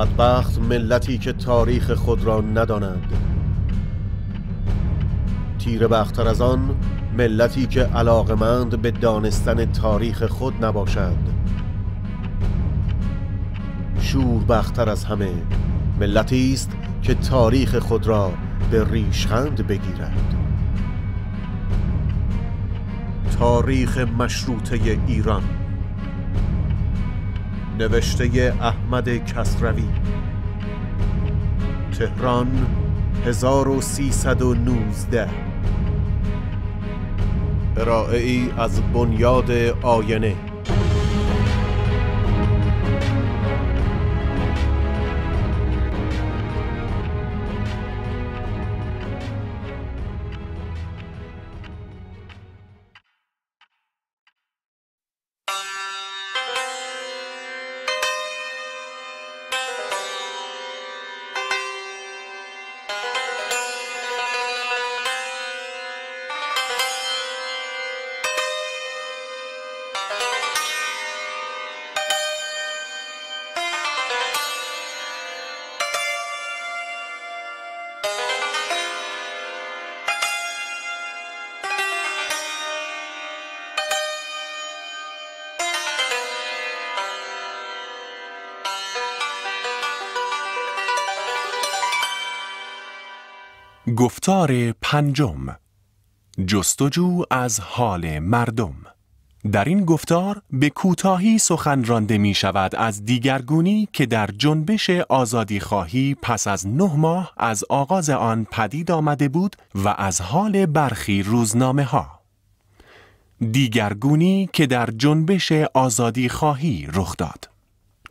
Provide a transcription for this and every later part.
بدبخت ملتی که تاریخ خود را ندانند تیره بختر از آن ملتی که علاقمند به دانستن تاریخ خود نباشند شور بختر از همه ملتی است که تاریخ خود را به ریشخند بگیرد تاریخ مشروطه ایران نوشته احمد کسروی تهران 1319 ارائه ای از بنیاد آینه گفتار پنجم جستجو از حال مردم در این گفتار به کوتاهی سخن رانده می شود از دیگرگونی که در جنبش آزادی خواهی پس از نه ماه از آغاز آن پدید آمده بود و از حال برخی روزنامه ها. دیگرگونی که در جنبش آزادی خواهی رخ داد.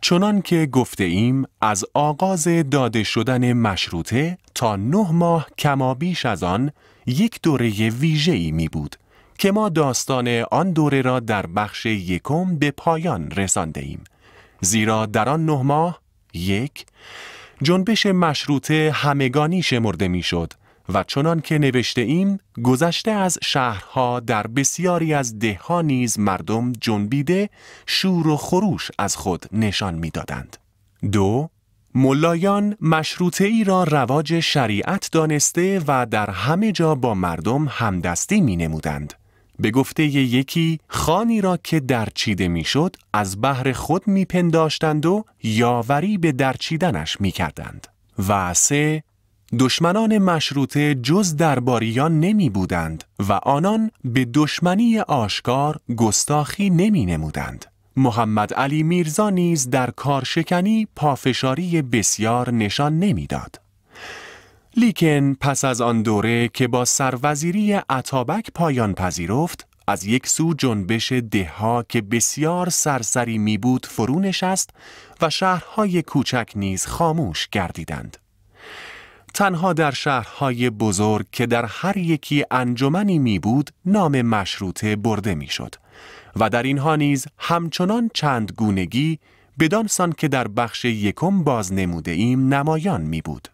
چنان که گفته ایم از آغاز داده شدن مشروطه تا نه ماه کما بیش از آن یک دوره ویژه ای می بود که ما داستان آن دوره را در بخش یکم به پایان رسانده ایم. زیرا در آن نه ماه یک جنبش مشروطه همگانی شمرده می شد و چنان که نوشته ایم گذشته از شهرها در بسیاری از دهها نیز مردم جنبیده شور و خروش از خود نشان میدادند. دو ملایان مشروطه ای را رواج شریعت دانسته و در همه جا با مردم همدستی می نمودند. به گفته یکی خانی را که درچیده میشد از بحر خود پنداشتند و یاوری به درچیدنش میکردند و سه دشمنان مشروطه جز درباریان نمی بودند و آنان به دشمنی آشکار گستاخی نمی نمودند. محمد علی میرزا نیز در کارشکنی پافشاری بسیار نشان نمیداد. لیکن پس از آن دوره که با سروزیری عطابک پایان پذیرفت از یک سو جنبش دهها که بسیار سرسری می بود فرو نشست و شهرهای کوچک نیز خاموش گردیدند. تنها در شهرهای بزرگ که در هر یکی انجمنی می بود نام مشروطه برده می شد. و در اینها نیز همچنان چند گونگی بدانسان که در بخش یکم باز نموده ایم نمایان می بود.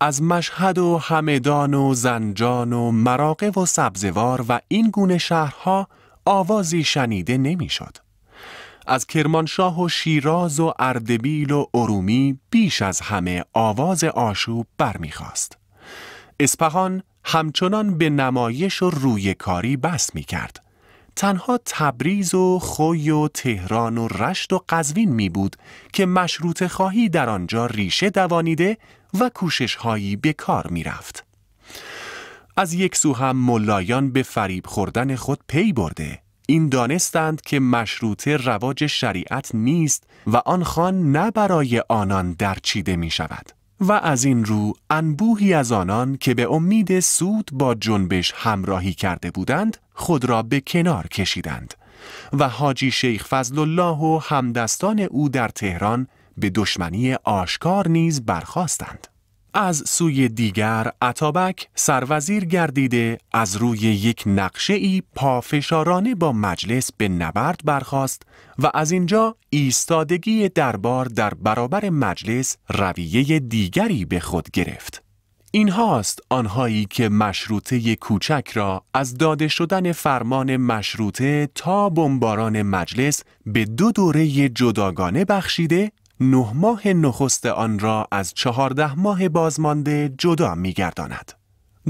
از مشهد و همدان و زنجان و مراقه و سبزوار و این گونه شهرها آوازی شنیده نمیشد. از کرمانشاه و شیراز و اردبیل و ارومی بیش از همه آواز آشوب برمیخواست. اسپهان همچنان به نمایش و کاری بس می کرد. تنها تبریز و خوی و تهران و رشت و قزوین می بود که مشروط خواهی در آنجا ریشه دوانیده و کوشش هایی به کار می رفت. از یک سو هم ملایان به فریب خوردن خود پی برده این دانستند که مشروطه رواج شریعت نیست و آن خان نه برای آنان درچیده می شود. و از این رو انبوهی از آنان که به امید سود با جنبش همراهی کرده بودند خود را به کنار کشیدند و حاجی شیخ فضل الله و همدستان او در تهران به دشمنی آشکار نیز برخواستند. از سوی دیگر عطابک سروزیر گردیده از روی یک نقشه ای پافشارانه با مجلس به نبرد برخواست و از اینجا ایستادگی دربار در برابر مجلس رویه دیگری به خود گرفت. این هاست آنهایی که مشروطه کوچک را از داده شدن فرمان مشروطه تا بمباران مجلس به دو دوره جداگانه بخشیده نه ماه نخست آن را از چهارده ماه بازمانده جدا می گرداند.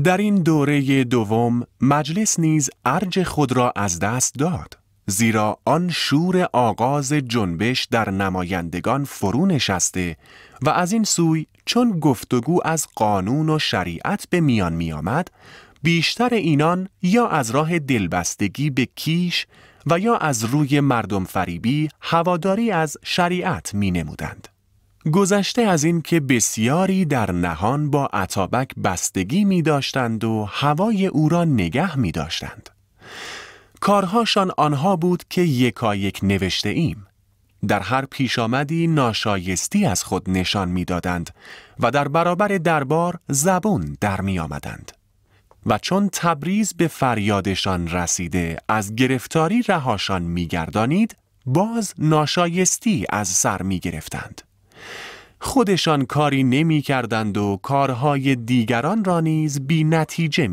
در این دوره دوم مجلس نیز ارج خود را از دست داد زیرا آن شور آغاز جنبش در نمایندگان فرو نشسته و از این سوی چون گفتگو از قانون و شریعت به میان می آمد بیشتر اینان یا از راه دلبستگی به کیش و یا از روی مردم فریبی هواداری از شریعت می نمودند. گذشته از این که بسیاری در نهان با عطابک بستگی می داشتند و هوای او را نگه می داشتند. کارهاشان آنها بود که یکایک نوشته ایم. در هر پیش آمدی ناشایستی از خود نشان می دادند و در برابر دربار زبون در می آمدند. و چون تبریز به فریادشان رسیده از گرفتاری رهاشان میگردانید باز ناشایستی از سر میگرفتند خودشان کاری نمی و کارهای دیگران را نیز بی نتیجه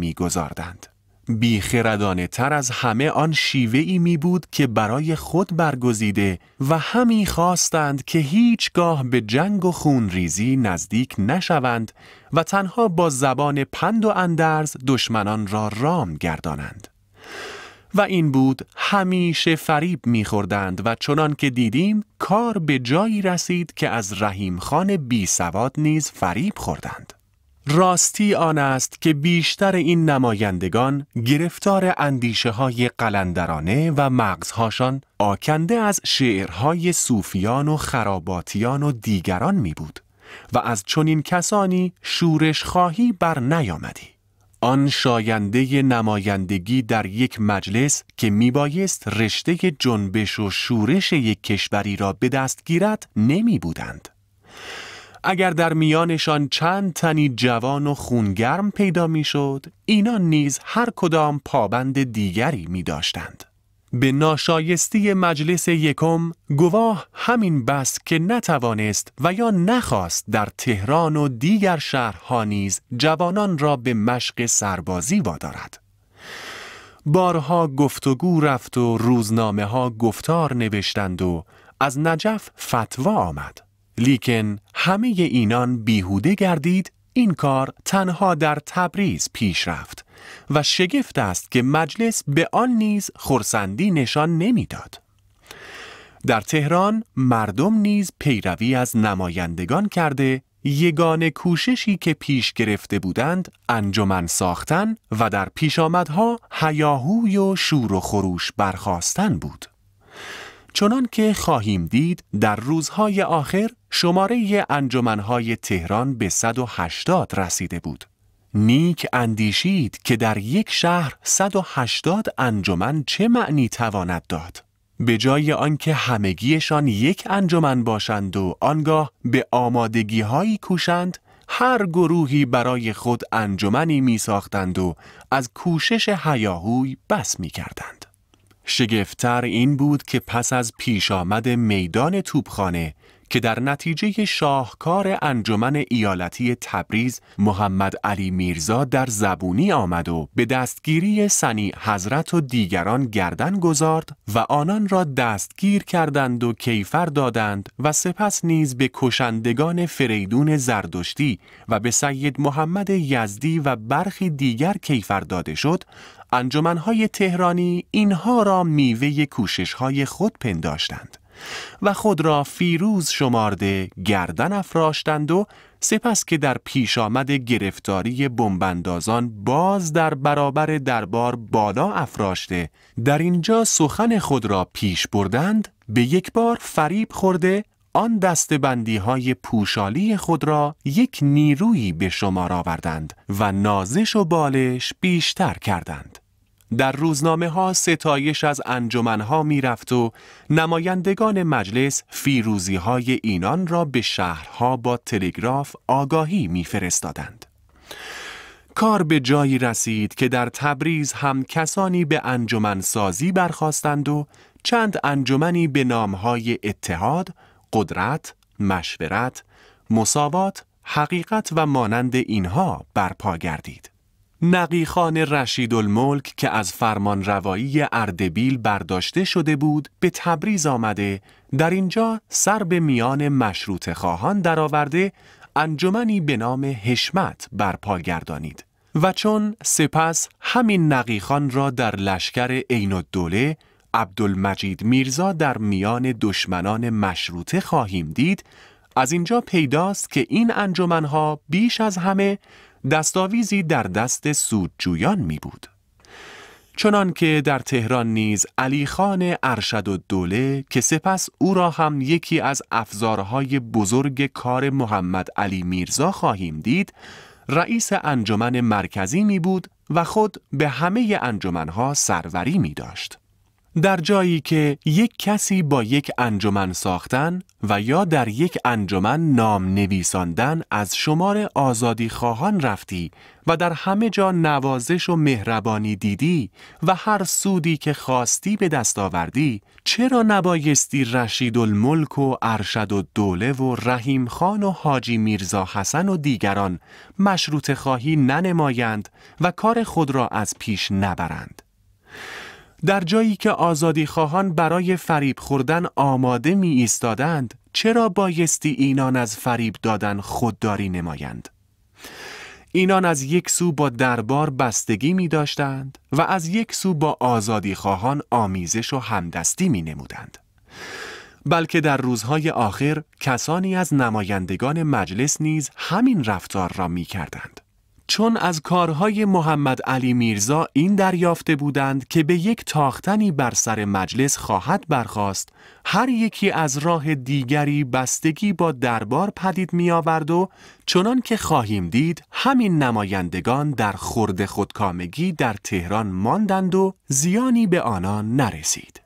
بیخردانه تر از همه آن شیوه ای می بود که برای خود برگزیده و همی خواستند که هیچگاه به جنگ و خونریزی نزدیک نشوند و تنها با زبان پند و اندرز دشمنان را رام گردانند. و این بود همیشه فریب میخوردند و چنان که دیدیم کار به جایی رسید که از رحیم خان بی سواد نیز فریب خوردند. راستی آن است که بیشتر این نمایندگان گرفتار اندیشه های قلندرانه و مغزهاشان آکنده از شعرهای صوفیان و خراباتیان و دیگران می بود و از چنین کسانی شورش خواهی بر نیامدی. آن شاینده نمایندگی در یک مجلس که بایست رشته جنبش و شورش یک کشوری را به دست گیرد نمی بودند. اگر در میانشان چند تنی جوان و خونگرم پیدا میشد، اینان نیز هر کدام پابند دیگری می داشتند. به ناشایستی مجلس یکم گواه همین بس که نتوانست و یا نخواست در تهران و دیگر شهرها نیز جوانان را به مشق سربازی وادارد. بارها گفتگو رفت و روزنامه ها گفتار نوشتند و از نجف فتوا آمد. لیکن همه اینان بیهوده گردید این کار تنها در تبریز پیش رفت و شگفت است که مجلس به آن نیز خورسندی نشان نمیداد. در تهران مردم نیز پیروی از نمایندگان کرده یگان کوششی که پیش گرفته بودند انجمن ساختن و در آمدها هیاهوی و شور و خروش برخواستن بود. چنان که خواهیم دید در روزهای آخر شماره انجمنهای تهران به 180 رسیده بود. نیک اندیشید که در یک شهر 180 انجمن چه معنی تواند داد. به جای آنکه همگیشان یک انجمن باشند و آنگاه به آمادگی هایی کوشند هر گروهی برای خود انجمنی می ساختند و از کوشش هیاهوی بس می کردند. شگفتتر این بود که پس از پیش آمد میدان توپخانه که در نتیجه شاهکار انجمن ایالتی تبریز محمد علی میرزا در زبونی آمد و به دستگیری سنی حضرت و دیگران گردن گذارد و آنان را دستگیر کردند و کیفر دادند و سپس نیز به کشندگان فریدون زردشتی و به سید محمد یزدی و برخی دیگر کیفر داده شد انجمنهای تهرانی اینها را میوه های خود پنداشتند و خود را فیروز شمارده گردن افراشتند و سپس که در پیش آمد گرفتاری بمبندازان باز در برابر دربار بالا افراشته در اینجا سخن خود را پیش بردند به یک بار فریب خورده آن دستبندی های پوشالی خود را یک نیرویی به شمار آوردند و نازش و بالش بیشتر کردند. در روزنامه ها ستایش از انجمن ها می رفت و نمایندگان مجلس فیروزی های اینان را به شهرها با تلگراف آگاهی می فرستادند. کار به جایی رسید که در تبریز هم کسانی به انجمن سازی برخواستند و چند انجمنی به های اتحاد، قدرت، مشورت، مساوات، حقیقت و مانند اینها برپا گردید. نقیخان رشید الملک که از فرمان روایی اردبیل برداشته شده بود به تبریز آمده در اینجا سر به میان مشروط خواهان درآورده انجمنی به نام هشمت برپا گردانید و چون سپس همین نقیخان را در لشکر عین الدوله عبدالمجید میرزا در میان دشمنان مشروطه خواهیم دید از اینجا پیداست که این انجمنها بیش از همه دستاویزی در دست سودجویان می بود. چنان که در تهران نیز علی خان ارشد و دوله که سپس او را هم یکی از افزارهای بزرگ کار محمد علی میرزا خواهیم دید رئیس انجمن مرکزی می بود و خود به همه انجمنها سروری می داشت. در جایی که یک کسی با یک انجمن ساختن و یا در یک انجمن نام نویساندن از شمار آزادی خواهان رفتی و در همه جا نوازش و مهربانی دیدی و هر سودی که خواستی به دست آوردی چرا نبایستی رشید الملک و ارشد و دوله و رحیم خان و حاجی میرزا حسن و دیگران مشروط خواهی ننمایند و کار خود را از پیش نبرند در جایی که آزادی خواهان برای فریب خوردن آماده می ایستادند چرا بایستی اینان از فریب دادن خودداری نمایند؟ اینان از یک سو با دربار بستگی می داشتند و از یک سو با آزادی خواهان آمیزش و همدستی می نمودند. بلکه در روزهای آخر کسانی از نمایندگان مجلس نیز همین رفتار را می کردند. چون از کارهای محمد علی میرزا این دریافته بودند که به یک تاختنی بر سر مجلس خواهد برخاست هر یکی از راه دیگری بستگی با دربار پدید می آورد و چنان که خواهیم دید همین نمایندگان در خرد خودکامگی در تهران ماندند و زیانی به آنان نرسید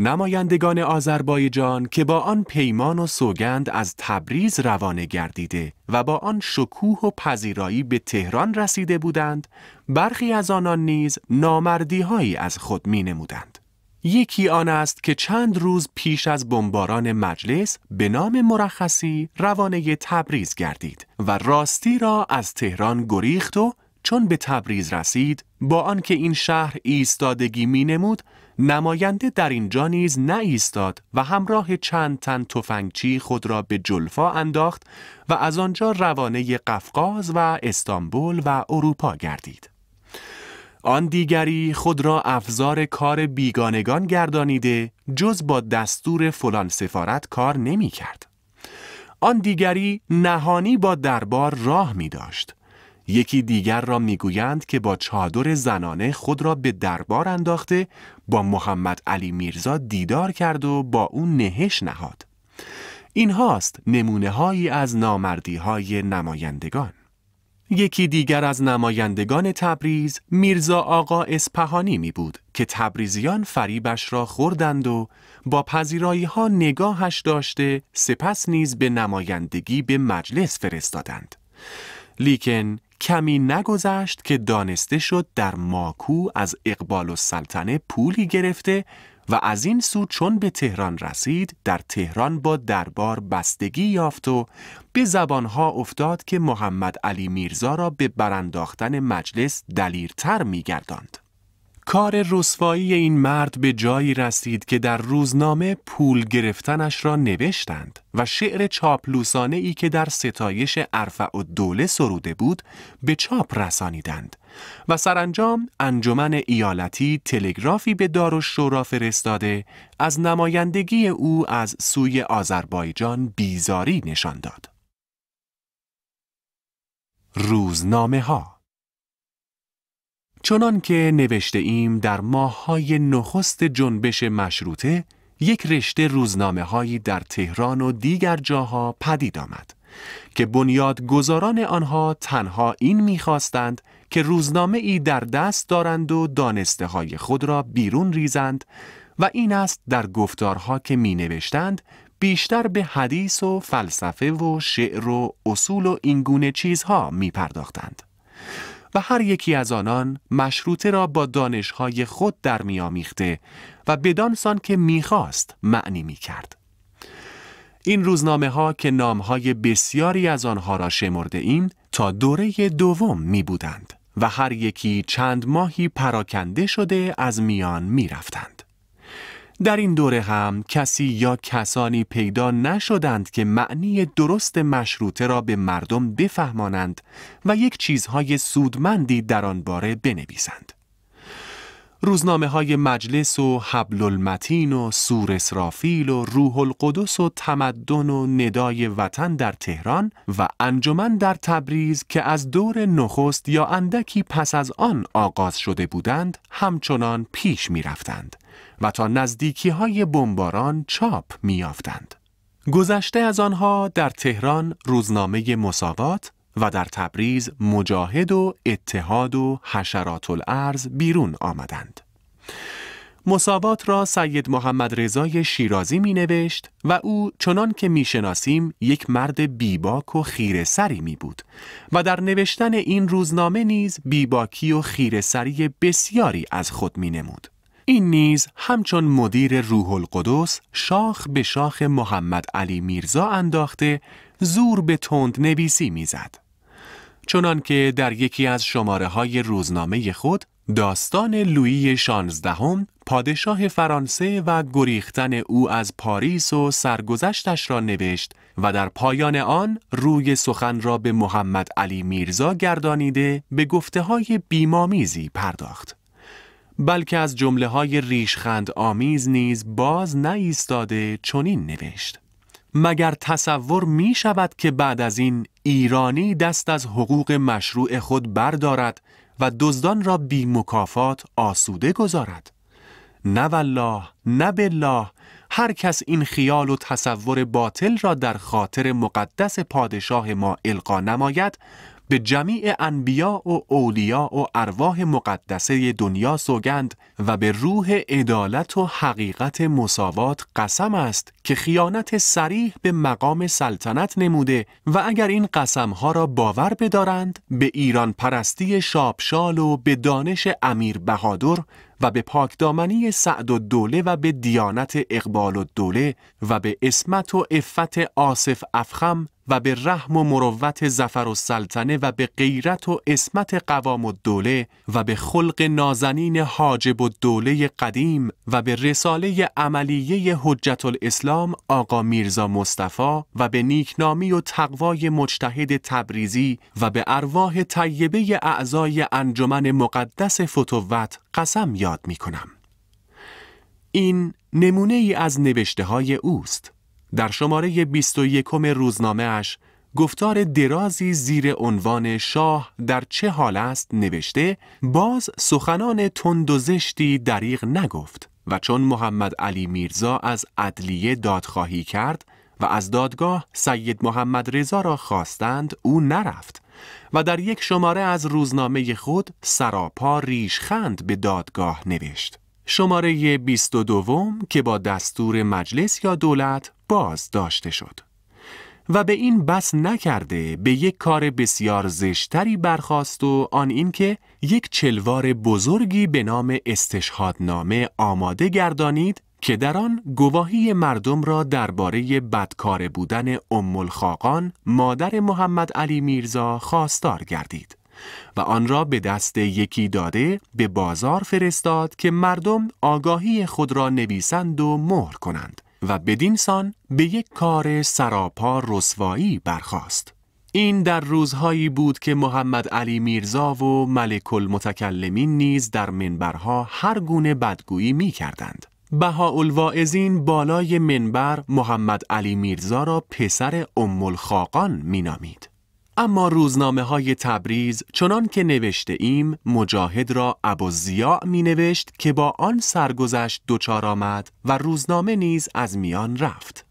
نمایندگان آذربایجان که با آن پیمان و سوگند از تبریز روانه گردیده و با آن شکوه و پذیرایی به تهران رسیده بودند برخی از آنان نیز نامردی هایی از خود می نمودند. یکی آن است که چند روز پیش از بمباران مجلس به نام مرخصی روانه تبریز گردید و راستی را از تهران گریخت و چون به تبریز رسید با آنکه این شهر ایستادگی می نمود نماینده در اینجا نیز نایستاد و همراه چند تن تفنگچی خود را به جلفا انداخت و از آنجا روانه قفقاز و استانبول و اروپا گردید. آن دیگری خود را افزار کار بیگانگان گردانیده جز با دستور فلان سفارت کار نمی کرد. آن دیگری نهانی با دربار راه می داشت. یکی دیگر را میگویند که با چادر زنانه خود را به دربار انداخته با محمد علی میرزا دیدار کرد و با او نهش نهاد این هاست نمونه هایی از نامردی های نمایندگان یکی دیگر از نمایندگان تبریز میرزا آقا اسپهانی می بود که تبریزیان فریبش را خوردند و با پذیرایی ها نگاهش داشته سپس نیز به نمایندگی به مجلس فرستادند لیکن کمی نگذشت که دانسته شد در ماکو از اقبال السلطنه پولی گرفته و از این سو چون به تهران رسید در تهران با دربار بستگی یافت و به زبانها افتاد که محمد علی میرزا را به برانداختن مجلس دلیرتر میگرداند. کار رسوایی این مرد به جایی رسید که در روزنامه پول گرفتنش را نوشتند و شعر چاپلوسانه ای که در ستایش عرفع و دوله سروده بود به چاپ رسانیدند و سرانجام انجمن ایالتی تلگرافی به دار و شورا فرستاده از نمایندگی او از سوی آذربایجان بیزاری نشان داد. روزنامه ها چنان که نوشته ایم در ماههای نخست جنبش مشروطه یک رشته روزنامه هایی در تهران و دیگر جاها پدید آمد که بنیادگذاران آنها تنها این میخواستند که روزنامه ای در دست دارند و دانسته های خود را بیرون ریزند و این است در گفتارها که می نوشتند بیشتر به حدیث و فلسفه و شعر و اصول و اینگونه چیزها می پرداختند. و هر یکی از آنان مشروطه را با دانشهای خود در میامیخته و بدانسان که میخواست معنی میکرد. این روزنامه ها که نامهای بسیاری از آنها را شمرده این تا دوره دوم می بودند و هر یکی چند ماهی پراکنده شده از میان می رفتند. در این دوره هم کسی یا کسانی پیدا نشدند که معنی درست مشروطه را به مردم بفهمانند و یک چیزهای سودمندی در آن باره بنویسند. روزنامه های مجلس و حبل المتین و سور اسرافیل و روح القدس و تمدن و ندای وطن در تهران و انجمن در تبریز که از دور نخست یا اندکی پس از آن آغاز شده بودند همچنان پیش می رفتند. و تا نزدیکی های بمباران چاپ میافتند. گذشته از آنها در تهران روزنامه مساوات و در تبریز مجاهد و اتحاد و حشرات الارز بیرون آمدند. مساوات را سید محمد رضای شیرازی می نوشت و او چنان که می شناسیم یک مرد بیباک و خیره سری می بود و در نوشتن این روزنامه نیز بیباکی و خیره سری بسیاری از خود می نمود. این نیز همچون مدیر روح القدس شاخ به شاخ محمد علی میرزا انداخته زور به تند نویسی میزد. چنان که در یکی از شماره های روزنامه خود داستان لویی شانزدهم پادشاه فرانسه و گریختن او از پاریس و سرگذشتش را نوشت و در پایان آن روی سخن را به محمد علی میرزا گردانیده به گفته های بیمامیزی پرداخت. بلکه از جمله های ریشخند آمیز نیز باز نایستاده چنین نوشت مگر تصور می شود که بعد از این ایرانی دست از حقوق مشروع خود بردارد و دزدان را بی مکافات آسوده گذارد نه والله نه بالله هر کس این خیال و تصور باطل را در خاطر مقدس پادشاه ما القا نماید به جمیع انبیا و اولیا و ارواح مقدسه دنیا سوگند و به روح عدالت و حقیقت مساوات قسم است که خیانت سریح به مقام سلطنت نموده و اگر این قسمها را باور بدارند به ایران پرستی شابشال و به دانش امیر بهادر و به پاکدامنی سعد و دوله و به دیانت اقبال و دوله و به اسمت و افت آصف افخم و به رحم و مروت زفر و سلطنه و به غیرت و اسمت قوام و دوله و به خلق نازنین حاجب و دوله قدیم و به رساله عملیه حجت الاسلام آقا میرزا مصطفی و به نیکنامی و تقوای مجتهد تبریزی و به ارواح طیبه اعضای انجمن مقدس فتوت قسم یاد می کنم. این نمونه ای از نوشته های اوست. در شماره 21 روزنامه اش گفتار درازی زیر عنوان شاه در چه حال است نوشته باز سخنان تند و زشتی دریغ نگفت و چون محمد علی میرزا از عدلیه دادخواهی کرد و از دادگاه سید محمد رضا را خواستند او نرفت و در یک شماره از روزنامه خود سراپا ریشخند به دادگاه نوشت شماره 22 که با دستور مجلس یا دولت باز داشته شد و به این بس نکرده به یک کار بسیار زشتری برخواست و آن اینکه یک چلوار بزرگی به نام استشهادنامه آماده گردانید که در آن گواهی مردم را درباره بدکار بودن ام الخاقان مادر محمد علی میرزا خواستار گردید. و آن را به دست یکی داده به بازار فرستاد که مردم آگاهی خود را نویسند و مهر کنند و بدین سان به یک کار سراپا رسوایی برخاست. این در روزهایی بود که محمد علی میرزا و ملک المتکلمین نیز در منبرها هر گونه بدگویی می کردند. بهاءالواعظین بالای منبر محمد علی میرزا را پسر ام الخاقان نامید اما روزنامه های تبریز چنان که نوشته ایم مجاهد را زیا می نوشت که با آن سرگذشت دچار آمد و روزنامه نیز از میان رفت.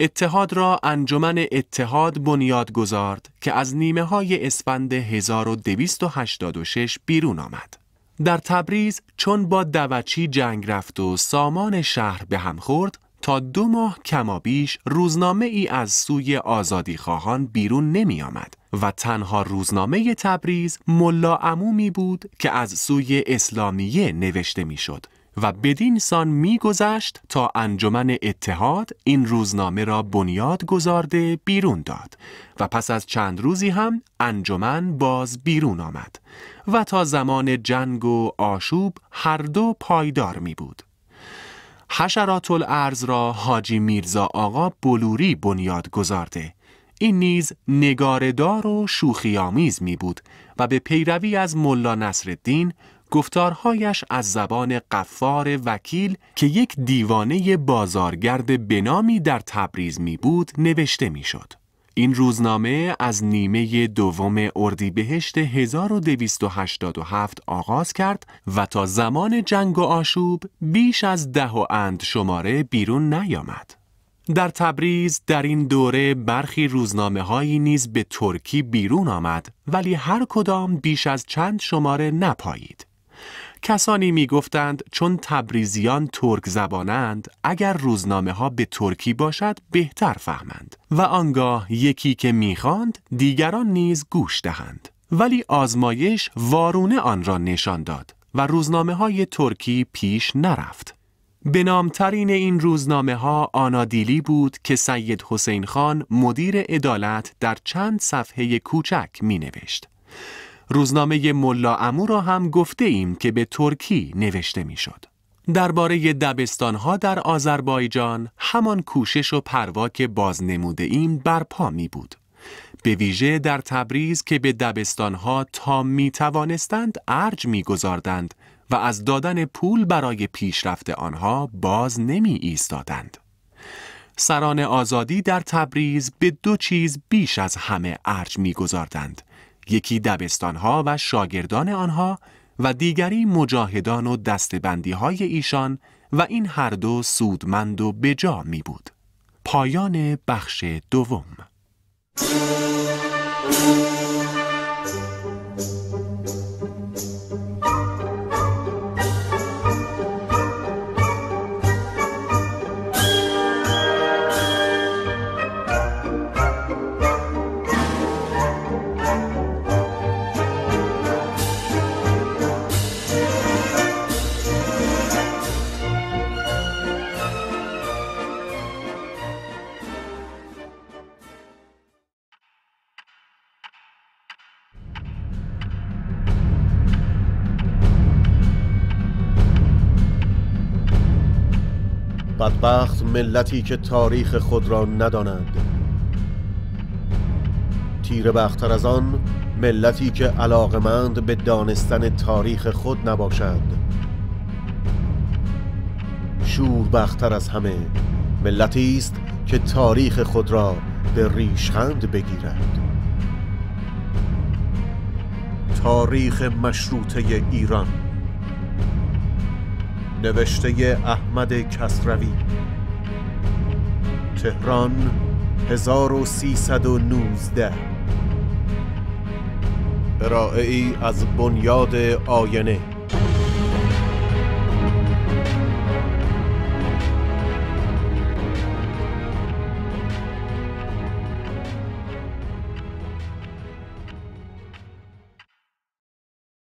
اتحاد را انجمن اتحاد بنیاد گذارد که از نیمه های اسفند 1286 بیرون آمد. در تبریز چون با دوچی جنگ رفت و سامان شهر به هم خورد تا دو ماه کمابیش روزنامه ای از سوی آزادی خواهان بیرون نمی آمد و تنها روزنامه تبریز ملا عمومی بود که از سوی اسلامیه نوشته می شد و بدین سان میگذشت تا انجمن اتحاد این روزنامه را بنیاد گذارده بیرون داد و پس از چند روزی هم انجمن باز بیرون آمد و تا زمان جنگ و آشوب هر دو پایدار می بود. حشرات الارز را حاجی میرزا آقا بلوری بنیاد گذارده این نیز نگاردار و شوخیامیز می بود و به پیروی از ملا الدین گفتارهایش از زبان قفار وکیل که یک دیوانه بازارگرد بنامی در تبریز می بود نوشته می شد. این روزنامه از نیمه دوم اردیبهشت 1287 آغاز کرد و تا زمان جنگ و آشوب بیش از ده و اند شماره بیرون نیامد. در تبریز در این دوره برخی روزنامه هایی نیز به ترکی بیرون آمد ولی هر کدام بیش از چند شماره نپایید. کسانی می گفتند چون تبریزیان ترک زبانند اگر روزنامه ها به ترکی باشد بهتر فهمند و آنگاه یکی که میخواند دیگران نیز گوش دهند ولی آزمایش وارونه آن را نشان داد و روزنامه های ترکی پیش نرفت به نامترین این روزنامه ها آنادیلی بود که سید حسین خان مدیر عدالت در چند صفحه کوچک می نوشت روزنامه ملا امو را هم گفته ایم که به ترکی نوشته میشد. درباره دبستانها در آذربایجان همان کوشش و پروا که باز نموده ایم برپا می بود. به ویژه در تبریز که به دبستانها تا می توانستند ارج می گذاردند و از دادن پول برای پیشرفت آنها باز نمی ایستادند. سران آزادی در تبریز به دو چیز بیش از همه ارج میگذاردند یکی دبستانها و شاگردان آنها و دیگری مجاهدان و دستبندی های ایشان و این هر دو سودمند و بجا می بود. پایان بخش دوم ملتی که تاریخ خود را ندانند تیر بختر از آن ملتی که علاقمند به دانستن تاریخ خود نباشند شور بختر از همه ملتی است که تاریخ خود را به ریشخند بگیرد تاریخ مشروطه ایران نوشته احمد کسروی تهران 1319 ارائه ای از بنیاد آینه